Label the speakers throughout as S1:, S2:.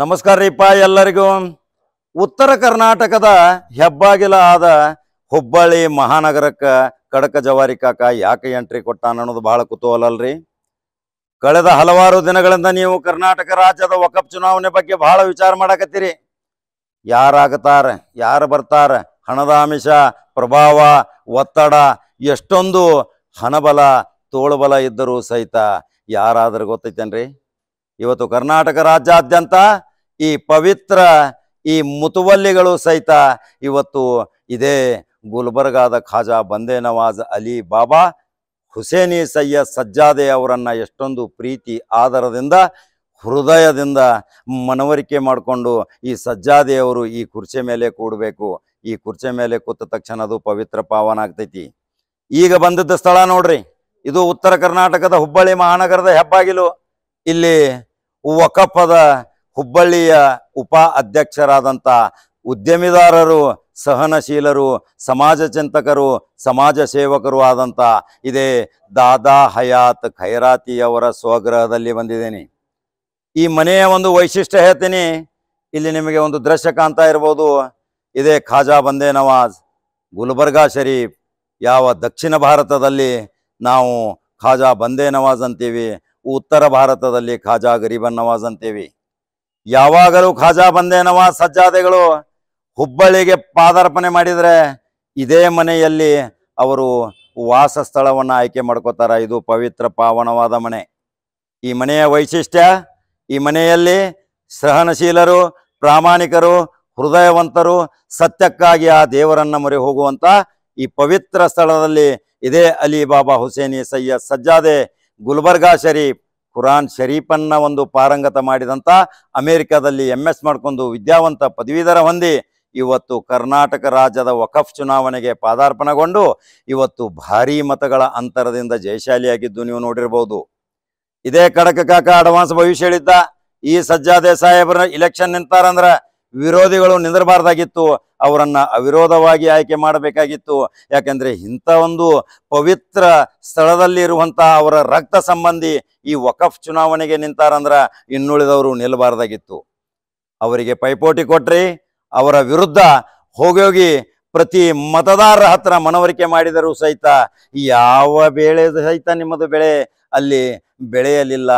S1: ನಮಸ್ಕಾರ ರೀಪ ಎಲ್ಲರಿಗೂ ಉತ್ತರ ಕರ್ನಾಟಕದ ಹೆಬ್ಬಾಗಿಲ ಆದ ಹುಬ್ಬಳ್ಳಿ ಮಹಾನಗರಕ್ಕೆ ಕಡಕ ಜವಾರಿ ಕಾಕ ಯಾಕೆ ಎಂಟ್ರಿ ಕೊಟ್ಟಾನ ಅನ್ನೋದು ಬಹಳ ಕುತೂಹಲ ಅಲ್ರಿ ಕಳೆದ ಹಲವಾರು ದಿನಗಳಿಂದ ನೀವು ಕರ್ನಾಟಕ ರಾಜ್ಯದ ಒಕಪ್ ಚುನಾವಣೆ ಬಗ್ಗೆ ಬಹಳ ವಿಚಾರ ಮಾಡಕತ್ತೀರಿ ಯಾರಾಗತಾರ ಯಾರು ಬರ್ತಾರ ಹಣದ ಆಮಿಷ ಪ್ರಭಾವ ಒತ್ತಡ ಎಷ್ಟೊಂದು ಹಣಬಲ ತೋಳುಬಲ ಇದ್ದರೂ ಸಹಿತ ಯಾರಾದರೂ ಗೊತ್ತೈತೇನ್ರಿ ಇವತ್ತು ಕರ್ನಾಟಕ ರಾಜ್ಯಾದ್ಯಂತ ಈ ಪವಿತ್ರ ಈ ಮುತುವಲ್ಲಿಗಳು ಸಹಿತ ಇವತ್ತು ಇದೇ ಗುಲ್ಬರ್ಗಾದ ಖಾಜಾ ಬಂದೆ ನವಾಜ್ ಅಲಿ ಬಾಬಾ ಹುಸೇನಿ ಸಯ್ಯದ್ ಸಜ್ಜಾದೆ ಅವರನ್ನು ಎಷ್ಟೊಂದು ಪ್ರೀತಿ ಆಧಾರದಿಂದ ಹೃದಯದಿಂದ ಮನವರಿಕೆ ಮಾಡಿಕೊಂಡು ಈ ಸಜ್ಜಾದೆಯವರು ಈ ಕುರ್ಚೆ ಮೇಲೆ ಕೂಡಬೇಕು ಈ ಕುರ್ಚೆ ಮೇಲೆ ಕೂತ ತಕ್ಷಣ ಅದು ಪವಿತ್ರ ಪಾವನ ಆಗ್ತೈತಿ ಈಗ ಬಂದಿದ್ದ ಸ್ಥಳ ನೋಡ್ರಿ ಇದು ಉತ್ತರ ಕರ್ನಾಟಕದ ಹುಬ್ಬಳ್ಳಿ ಮಹಾನಗರದ ಹೆಬ್ಬಾಗಿಲು ಇಲ್ಲಿ ಒಕ್ಕಪ್ಪದ ಹುಬ್ಬಳ್ಳಿಯ ಉಪ ಅಧ್ಯಕ್ಷರಾದಂಥ ಉದ್ಯಮಿದಾರರು ಸಹನಶೀಲರು ಸಮಾಜ ಚಿಂತಕರು ಸಮಾಜ ಸೇವಕರು ಆದಂಥ ಇದೇ ದಾದಾ ಹಯಾತ್ ಖೈರಾತಿಯವರ ಸ್ವಗೃಹದಲ್ಲಿ ಬಂದಿದ್ದೇನೆ ಈ ಮನೆಯ ಒಂದು ವೈಶಿಷ್ಟ್ಯ ಹೇಳ್ತೀನಿ ಇಲ್ಲಿ ನಿಮಗೆ ಒಂದು ದೃಶ್ಯ ಕಾಣ್ತಾ ಇರ್ಬೋದು ಇದೇ ಖಾಜಾ ಬಂದೇ ನವಾಜ್ ಗುಲ್ಬರ್ಗಾ ಶರೀಫ್ ಯಾವ ದಕ್ಷಿಣ ಭಾರತದಲ್ಲಿ ನಾವು ಖಾಜಾ ಬಂದೇ ನವಾಜ್ ಅಂತೀವಿ ಉತ್ತರ ಭಾರತದಲ್ಲಿ ಖಾಜಾ ಗರೀಬನ್ ನವಾಜ್ ಅಂತೀವಿ ಯಾವಾಗಲೂ ಖಾಜಾ ಬಂದೇನವ ಸಜ್ಜಾದೆಗಳು ಹುಬ್ಬಳ್ಳಿಗೆ ಪಾದಾರ್ಪಣೆ ಮಾಡಿದರೆ ಇದೇ ಮನೆಯಲ್ಲಿ ಅವರು ವಾಸ ಸ್ಥಳವನ್ನು ಆಯ್ಕೆ ಮಾಡ್ಕೋತಾರ ಇದು ಪವಿತ್ರ ಪಾವನವಾದ ಮನೆ ಈ ಮನೆಯ ವೈಶಿಷ್ಟ್ಯ ಈ ಮನೆಯಲ್ಲಿ ಸಹನಶೀಲರು ಪ್ರಾಮಾಣಿಕರು ಹೃದಯವಂತರು ಸತ್ಯಕ್ಕಾಗಿ ಆ ದೇವರನ್ನ ಮೊರೆ ಹೋಗುವಂತ ಈ ಪವಿತ್ರ ಸ್ಥಳದಲ್ಲಿ ಇದೇ ಅಲಿ ಬಾಬಾ ಹುಸೇನಿ ಸಯ್ಯದ್ ಸಜ್ಜಾದೆ ಗುಲ್ಬರ್ಗಾ ಶರೀಫ್ ಕುರಾನ್ ಶರೀಫನ್ನ ಒಂದು ಪಾರಂಗತ ಮಾಡಿದಂತ ಅಮೆರಿಕದಲ್ಲಿ ಎಂ ಎಸ್ ಮಾಡಿಕೊಂಡು ವಿದ್ಯಾವಂತ ಪದವೀಧರ ಹೊಂದಿ ಇವತ್ತು ಕರ್ನಾಟಕ ರಾಜ್ಯದ ವಕಫ್ ಚುನಾವಣೆಗೆ ಪಾದಾರ್ಪಣೆಗೊಂಡು ಇವತ್ತು ಭಾರೀ ಮತಗಳ ಅಂತರದಿಂದ ಜಯಶಾಲಿಯಾಗಿದ್ದು ನೀವು ನೋಡಿರಬಹುದು ಇದೇ ಕಡಕ ಕಾಕ ಅಡ್ವಾನ್ಸ್ ಭವಿಷ್ಯ ಹೇಳಿದ್ದ ಈ ಸಜ್ಜಾದೇ ಸಾಹೇಬ್ರ ಇಲೆಕ್ಷನ್ ನಿಂತಾರಂದ್ರೆ ವಿರೋಧಿಗಳು ನಿಂದಿರಬಾರ್ದಾಗಿತ್ತು ಅವರನ್ನು ಅವಿರೋಧವಾಗಿ ಆಯ್ಕೆ ಮಾಡಬೇಕಾಗಿತ್ತು ಯಾಕೆಂದರೆ ಇಂಥ ಒಂದು ಪವಿತ್ರ ಸ್ಥಳದಲ್ಲಿ ಇರುವಂತಹ ಅವರ ರಕ್ತ ಸಂಬಂಧಿ ಈ ವಕಫ್ ಚುನಾವಣೆಗೆ ನಿಂತಾರಂದ್ರ ಇನ್ನುಳಿದವರು ನಿಲ್ಲಬಾರ್ದಾಗಿತ್ತು ಅವರಿಗೆ ಪೈಪೋಟಿ ಕೊಟ್ರಿ ಅವರ ವಿರುದ್ಧ ಹೋಗೋಗಿ ಪ್ರತಿ ಮತದಾರರ ಹತ್ರ ಮನವರಿಕೆ ಮಾಡಿದರೂ ಸಹಿತ ಯಾವ ಬೆಳೆ ಸಹಿತ ನಿಮ್ಮದು ಬೆಳೆ ಅಲ್ಲಿ ಬೆಳೆಯಲಿಲ್ಲ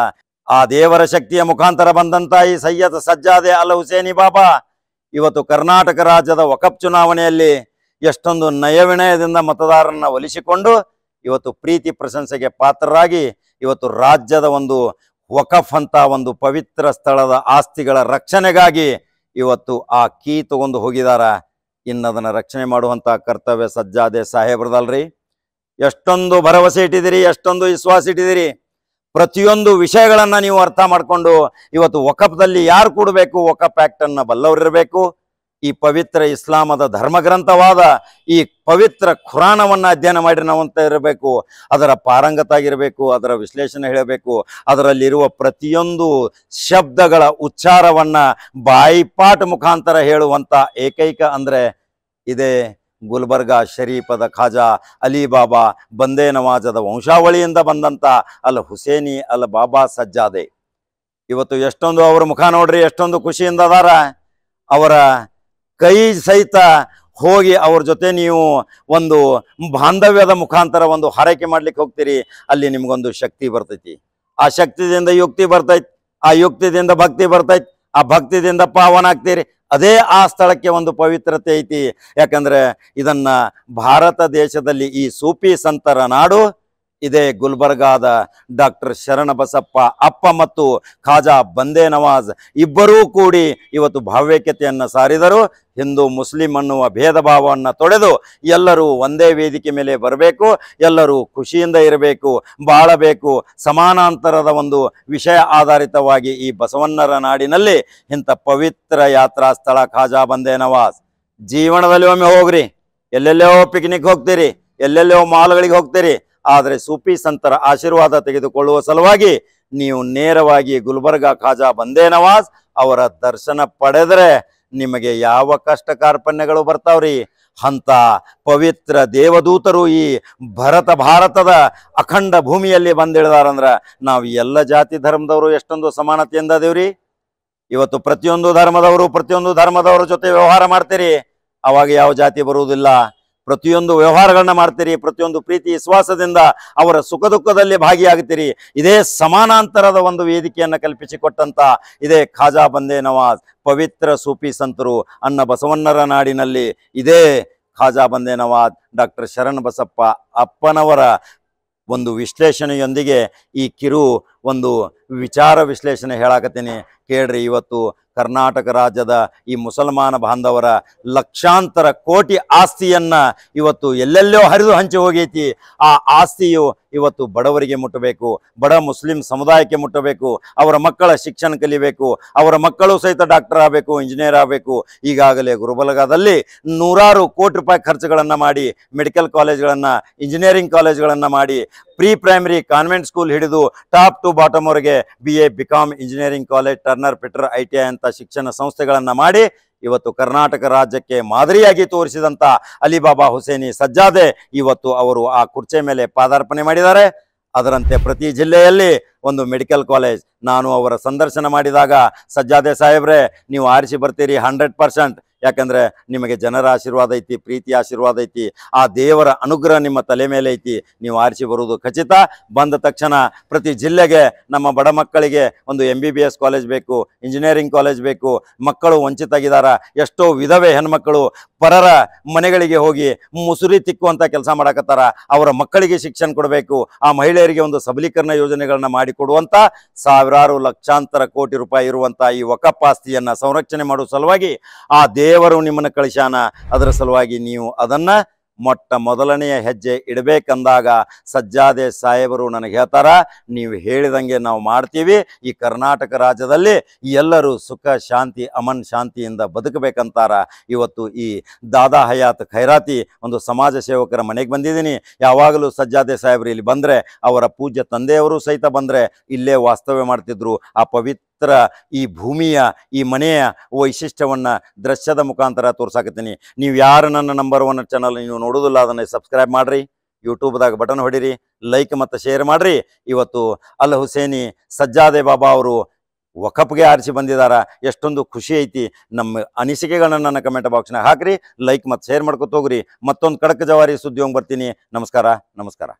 S1: ಆ ದೇವರ ಶಕ್ತಿಯ ಮುಖಾಂತರ ಬಂದಂತ ಈ ಸೈಯದ್ ಸಜ್ಜಾದೆ ಅಲ್ ಹುಸೇನಿ ಬಾಬಾ ಇವತ್ತು ಕರ್ನಾಟಕ ರಾಜ್ಯದ ವಕಪ್ ಚುನಾವಣೆಯಲ್ಲಿ ಎಷ್ಟೊಂದು ನಯವಿನಯದಿಂದ ಮತದಾರರನ್ನ ಒಲಿಸಿಕೊಂಡು ಇವತ್ತು ಪ್ರೀತಿ ಪ್ರಶಂಸೆಗೆ ಪಾತ್ರರಾಗಿ ಇವತ್ತು ರಾಜ್ಯದ ಒಂದು ವಕಫ್ ಅಂತ ಒಂದು ಪವಿತ್ರ ಸ್ಥಳದ ಆಸ್ತಿಗಳ ರಕ್ಷಣೆಗಾಗಿ ಇವತ್ತು ಆ ಕೀ ತಗೊಂಡು ಹೋಗಿದಾರ ಇನ್ನದನ್ನು ರಕ್ಷಣೆ ಮಾಡುವಂಥ ಕರ್ತವ್ಯ ಸಜ್ಜಾದೆ ಸಾಹೇಬ್ರದಲ್ರಿ ಎಷ್ಟೊಂದು ಭರವಸೆ ಇಟ್ಟಿದ್ದೀರಿ ಎಷ್ಟೊಂದು ವಿಶ್ವಾಸ ಇಟ್ಟಿದ್ದೀರಿ ಪ್ರತಿಯೊಂದು ವಿಷಯಗಳನ್ನ ನೀವು ಅರ್ಥ ಮಾಡಿಕೊಂಡು ಇವತ್ತು ಒಕಪ್ದಲ್ಲಿ ಯಾರು ಕೂಡಬೇಕು ಒಕಪ್ ಆಕ್ಟ್ ಅನ್ನ ಬಲ್ಲವರಿರಬೇಕು ಈ ಪವಿತ್ರ ಇಸ್ಲಾಮದ ಧರ್ಮಗ್ರಂಥವಾದ ಈ ಪವಿತ್ರ ಖುರಾನವನ್ನ ಅಧ್ಯಯನ ಮಾಡಿ ನಾವಂತ ಇರಬೇಕು ಅದರ ಪಾರಂಗತಾಗಿರಬೇಕು ಅದರ ವಿಶ್ಲೇಷಣೆ ಹೇಳಬೇಕು ಅದರಲ್ಲಿರುವ ಪ್ರತಿಯೊಂದು ಶಬ್ದಗಳ ಉಚ್ಚಾರವನ್ನ ಬಾಯಿಪಾಟ್ ಮುಖಾಂತರ ಹೇಳುವಂತ ಏಕೈಕ ಅಂದ್ರೆ ಇದೇ ಗುಲ್ಬರ್ಗ ಶರೀಫದ ಖಾಜಾ ಅಲಿಬಾಬಾ ಬಂದೇ ನವಾಜದ ವಂಶಾವಳಿಯಿಂದ ಬಂದಂಥ ಅಲ್ ಹುಸೇನಿ ಅಲ್ ಬಾಬಾ ಸಜ್ಜಾದೆ ಇವತ್ತು ಎಷ್ಟೊಂದು ಅವ್ರ ಮುಖ ನೋಡ್ರಿ ಎಷ್ಟೊಂದು ಖುಷಿಯಿಂದ ಅದಾರ ಅವರ ಕೈ ಸಹಿತ ಹೋಗಿ ಅವ್ರ ಜೊತೆ ನೀವು ಒಂದು ಬಾಂಧವ್ಯದ ಮುಖಾಂತರ ಒಂದು ಹಾರೈಕೆ ಮಾಡ್ಲಿಕ್ಕೆ ಹೋಗ್ತೀರಿ ಅಲ್ಲಿ ನಿಮ್ಗೊಂದು ಶಕ್ತಿ ಬರ್ತೈತಿ ಆ ಶಕ್ತಿದಿಂದ ಯುಕ್ತಿ ಬರ್ತೈತಿ ಆ ಯುಕ್ತಿದಿಂದ ಭಕ್ತಿ ಬರ್ತೈತಿ ಆ ಭಕ್ತಿದಿಂದ ಪಾವನಾಗ್ತೀರಿ ಅದೇ ಆ ಸ್ಥಳಕ್ಕೆ ಒಂದು ಪವಿತ್ರತೆ ಐತಿ ಯಾಕಂದ್ರೆ ಇದನ್ನ ಭಾರತ ದೇಶದಲ್ಲಿ ಈ ಸೂಫಿ ಸಂತರ ನಾಡು ಇದೇ ಗುಲ್ಬರ್ಗಾದ ಡಾಕ್ಟರ್ ಶರಣಬಸಪ್ಪ ಅಪ್ಪ ಮತ್ತು ಖಾಜಾ ಬಂದೇ ನವಾಜ್ ಇಬ್ಬರೂ ಕೂಡಿ ಇವತ್ತು ಭಾವ್ಯಕ್ಯತೆಯನ್ನು ಸಾರಿದರು ಹಿಂದೂ ಮುಸ್ಲಿಂ ಅನ್ನುವ ಭೇದ ಭಾವವನ್ನು ತೊಡೆದು ಎಲ್ಲರೂ ಒಂದೇ ವೇದಿಕೆ ಮೇಲೆ ಬರಬೇಕು ಎಲ್ಲರೂ ಖುಷಿಯಿಂದ ಇರಬೇಕು ಬಾಳಬೇಕು ಸಮಾನಾಂತರದ ಒಂದು ವಿಷಯ ಆಧಾರಿತವಾಗಿ ಈ ಬಸವಣ್ಣರ ನಾಡಿನಲ್ಲಿ ಇಂಥ ಪವಿತ್ರ ಯಾತ್ರಾ ಸ್ಥಳ ಖಾಜಾ ಬಂದೇ ನವಾಜ್ ಜೀವನದಲ್ಲಿ ಒಮ್ಮೆ ಹೋಗ್ರಿ ಎಲ್ಲೆಲ್ಲೋ ಪಿಕ್ನಿಕ್ ಹೋಗ್ತೀರಿ ಎಲ್ಲೆಲ್ಲೋ ಮಾಲ್ಗಳಿಗೆ ಹೋಗ್ತೀರಿ ಆದರೆ ಸೂಪಿ ಸಂತರ ಆಶೀರ್ವಾದ ತೆಗೆದುಕೊಳ್ಳುವ ಸಲುವಾಗಿ ನೀವು ನೇರವಾಗಿ ಗುಲ್ಬರ್ಗಾ ಖಾಜಾ ಬಂದೇ ನವಾಜ್ ಅವರ ದರ್ಶನ ಪಡೆದರೆ ನಿಮಗೆ ಯಾವ ಕಷ್ಟ ಕಾರ್ಪಣ್ಯಗಳು ಬರ್ತಾವ್ರಿ ಅಂತ ಪವಿತ್ರ ದೇವದೂತರು ಈ ಭರತ ಭಾರತದ ಅಖಂಡ ಭೂಮಿಯಲ್ಲಿ ಬಂದಿಳಿದಾರಂದ್ರ ನಾವು ಎಲ್ಲ ಜಾತಿ ಧರ್ಮದವರು ಎಷ್ಟೊಂದು ಸಮಾನತೆಯಿಂದ ಅದೇವ್ರಿ ಇವತ್ತು ಪ್ರತಿಯೊಂದು ಧರ್ಮದವರು ಪ್ರತಿಯೊಂದು ಧರ್ಮದವರ ಜೊತೆ ವ್ಯವಹಾರ ಮಾಡ್ತೀರಿ ಅವಾಗ ಯಾವ ಜಾತಿ ಬರುವುದಿಲ್ಲ ಪ್ರತಿಯೊಂದು ವ್ಯವಹಾರಗಳನ್ನ ಮಾಡ್ತೀರಿ ಪ್ರತಿಯೊಂದು ಪ್ರೀತಿ ವಿಶ್ವಾಸದಿಂದ ಅವರ ಸುಖ ದುಃಖದಲ್ಲಿ ಭಾಗಿಯಾಗ್ತೀರಿ ಇದೇ ಸಮಾನಾಂತರದ ಒಂದು ವೇದಿಕೆಯನ್ನು ಕಲ್ಪಿಸಿಕೊಟ್ಟಂತ ಇದೇ ಖಾಜಾ ಬಂದೇ ನವಾಜ್ ಪವಿತ್ರ ಸೂಫಿ ಸಂತರು ಅನ್ನ ಬಸವಣ್ಣರ ನಾಡಿನಲ್ಲಿ ಇದೇ ಖಾಜಾ ಬಂದೇ ನವಾಜ್ ಡಾಕ್ಟರ್ ಶರಣ್ ಬಸಪ್ಪ ಅಪ್ಪನವರ ಒಂದು ವಿಶ್ಲೇಷಣೆಯೊಂದಿಗೆ ಈ ಕಿರು ಒಂದು ವಿಚಾರ ವಿಶ್ಲೇಷಣೆ ಹೇಳಾಕತ್ತೀನಿ ಕೇಳ್ರಿ ಇವತ್ತು ಕರ್ನಾಟಕ ರಾಜ್ಯದ ಈ ಮುಸಲ್ಮಾನ ಬಾಂಧವರ ಲಕ್ಷಾಂತರ ಕೋಟಿ ಆಸ್ತಿಯನ್ನ ಇವತ್ತು ಎಲ್ಲೆಲ್ಲೋ ಹರಿದು ಹಂಚಿ ಹೋಗೈತಿ ಆ ಆಸ್ತಿಯು ಇವತ್ತು ಬಡವರಿಗೆ ಮುಟ್ಟಬೇಕು ಬಡ ಮುಸ್ಲಿಂ ಸಮುದಾಯಕ್ಕೆ ಮುಟ್ಟಬೇಕು ಅವರ ಮಕ್ಕಳ ಶಿಕ್ಷಣ ಕಲಿಬೇಕು ಅವರ ಮಕ್ಕಳು ಸಹಿತ ಡಾಕ್ಟರ್ ಆಗಬೇಕು ಇಂಜಿನಿಯರ್ ಆಗಬೇಕು ಈಗಾಗಲೇ ಗುರುಬಲಗಾದಲ್ಲಿ ನೂರಾರು ಕೋಟಿ ರೂಪಾಯಿ ಖರ್ಚುಗಳನ್ನು ಮಾಡಿ ಮೆಡಿಕಲ್ ಕಾಲೇಜ್ಗಳನ್ನು ಇಂಜಿನಿಯರಿಂಗ್ ಕಾಲೇಜ್ಗಳನ್ನು ಮಾಡಿ ಪ್ರೀ ಪ್ರೈಮರಿ ಕಾನ್ವೆಂಟ್ ಸ್ಕೂಲ್ ಹಿಡಿದು ಟಾಪ್ ಟು ಬಾಟಮ್ ವರೆಗೆ B A BCom engineering college ಟರ್ನರ್ ಪಿಟರ್ ಐ ಟಿ ಐ ಅಂತ ಶಿಕ್ಷಣ ಸಂಸ್ಥೆಗಳನ್ನು ಮಾಡಿ ಇವತ್ತು ಕರ್ನಾಟಕ ರಾಜ್ಯಕ್ಕೆ ಮಾದರಿಯಾಗಿ ತೋರಿಸಿದಂಥ ಅಲಿಬಾಬಾ ಹುಸೇನಿ ಸಜ್ಜಾದೆ ಇವತ್ತು ಅವರು ಆ ಕುರ್ಚೆ ಮೇಲೆ ಪಾದಾರ್ಪಣೆ ಮಾಡಿದ್ದಾರೆ ಅದರಂತೆ ಪ್ರತಿ ಜಿಲ್ಲೆಯಲ್ಲಿ ಒಂದು ಮೆಡಿಕಲ್ ಕಾಲೇಜ್ ನಾನು ಅವರ ಸಂದರ್ಶನ ಮಾಡಿದಾಗ ಸಜ್ಜಾದೆ ಸಾಹೇಬ್ರೆ ನೀವು ಆರಿಸಿ ಬರ್ತೀರಿ ಹಂಡ್ರೆಡ್ ಪರ್ಸೆಂಟ್ ಯಾಕಂದರೆ ನಿಮಗೆ ಜನರ ಆಶೀರ್ವಾದ ಐತಿ ಪ್ರೀತಿ ಆಶೀರ್ವಾದ ಐತಿ ಆ ದೇವರ ಅನುಗ್ರಹ ನಿಮ್ಮ ತಲೆ ಮೇಲೆ ಐತಿ ನೀವು ಆರಿಸಿ ಬರುವುದು ಖಚಿತ ಬಂದ ತಕ್ಷಣ ಪ್ರತಿ ಜಿಲ್ಲೆಗೆ ನಮ್ಮ ಬಡ ಮಕ್ಕಳಿಗೆ ಒಂದು M B B S college ಬೇಕು ಇಂಜಿನಿಯರಿಂಗ್ ಕಾಲೇಜ್ ಬೇಕು ಮಕ್ಕಳು ವಂಚಿತಾಗಿದ್ದಾರೆ ಎಷ್ಟೋ ವಿಧವೇ ಹೆಣ್ಮಕ್ಕಳು ಪರರ ಮನೆಗಳಿಗೆ ಹೋಗಿ ಮುಸುರಿ ತಿಕ್ಕುವಂಥ ಕೆಲಸ ಮಾಡಕತ್ತಾರ ಅವರ ಮಕ್ಕಳಿಗೆ ಶಿಕ್ಷಣ ಕೊಡಬೇಕು ಆ ಮಹಿಳೆಯರಿಗೆ ಒಂದು ಸಬಲೀಕರಣ ಯೋಜನೆಗಳನ್ನ ಮಾಡಿಕೊಡುವಂಥ ಸಾವಿರಾರು ಲಕ್ಷಾಂತರ ಕೋಟಿ ರೂಪಾಯಿ ಇರುವಂಥ ಈ ವಕಪ್ ಆಸ್ತಿಯನ್ನು ಸಂರಕ್ಷಣೆ ಮಾಡುವ ಸಲುವಾಗಿ ಆ ದೇ ದೇವರು ನಿಮ್ಮನ್ನು ಕಳಿಸಾನ ಅದರ ಸಲುವಾಗಿ ನೀವು ಅದನ್ನು ಮೊಟ್ಟ ಮೊದಲನೆಯ ಹೆಜ್ಜೆ ಇಡಬೇಕಂದಾಗ ಸಜ್ಜಾದೆ ಸಾಹೇಬರು ನನಗೆ ಹೇಳ್ತಾರ ನೀವು ಹೇಳಿದಂಗೆ ನಾವು ಮಾಡ್ತೀವಿ ಈ ಕರ್ನಾಟಕ ರಾಜ್ಯದಲ್ಲಿ ಎಲ್ಲರೂ ಸುಖ ಶಾಂತಿ ಅಮನ್ ಶಾಂತಿಯಿಂದ ಬದುಕಬೇಕಂತಾರ ಇವತ್ತು ಈ ದಾದಾ ಹಯಾತ್ ಖೈರಾತಿ ಒಂದು ಸಮಾಜ ಸೇವಕರ ಮನೆಗೆ ಬಂದಿದ್ದೀನಿ ಯಾವಾಗಲೂ ಸಜ್ಜಾದೆ ಸಾಹೇಬರು ಇಲ್ಲಿ ಬಂದರೆ ಅವರ ಪೂಜ್ಯ ತಂದೆಯವರು ಸಹಿತ ಬಂದರೆ ಇಲ್ಲೇ ವಾಸ್ತವ್ಯ ಮಾಡ್ತಿದ್ರು ಆ ಪವಿತ್ರ ಮಾತ್ರ ಈ ಭೂಮಿಯ ಈ ಮನೆಯ ವೈಶಿಷ್ಟ್ಯವನ್ನು ದೃಶ್ಯದ ಮುಖಾಂತರ ತೋರಿಸಾಕತ್ತೀನಿ ನೀವು ಯಾರು ನನ್ನ ನಂಬರ್ ಒನ್ ಚಾನಲ್ ನೀವು ನೋಡೋದಿಲ್ಲ ಅದನ್ನು ಸಬ್ಸ್ಕ್ರೈಬ್ ಮಾಡಿರಿ ಯೂಟ್ಯೂಬ್ದಾಗ ಬಟನ್ ಹೊಡಿರಿ ಲೈಕ್ ಮತ್ತು ಶೇರ್ ಮಾಡಿರಿ ಇವತ್ತು ಅಲ್ ಹುಸೇನಿ ಸಜ್ಜಾದೆ ಬಾಬಾ ಅವರು ಒಕಪ್ಗೆ ಆರಿಸಿ ಬಂದಿದ್ದಾರೆ ಎಷ್ಟೊಂದು ಖುಷಿ ಐತಿ ನಮ್ಮ ಅನಿಸಿಕೆಗಳನ್ನ ನನ್ನ ಕಮೆಂಟ್ ಬಾಕ್ಸ್ನಾಗ ಹಾಕ್ರಿ ಲೈಕ್ ಮತ್ತು ಶೇರ್ ಮಾಡ್ಕೊತ ಹೋಗ್ರಿ ಮತ್ತೊಂದು ಕಡಕ ಜವಾರಿ ಸುದ್ದಿ ಹೋಗಿ ಬರ್ತೀನಿ ನಮಸ್ಕಾರ ನಮಸ್ಕಾರ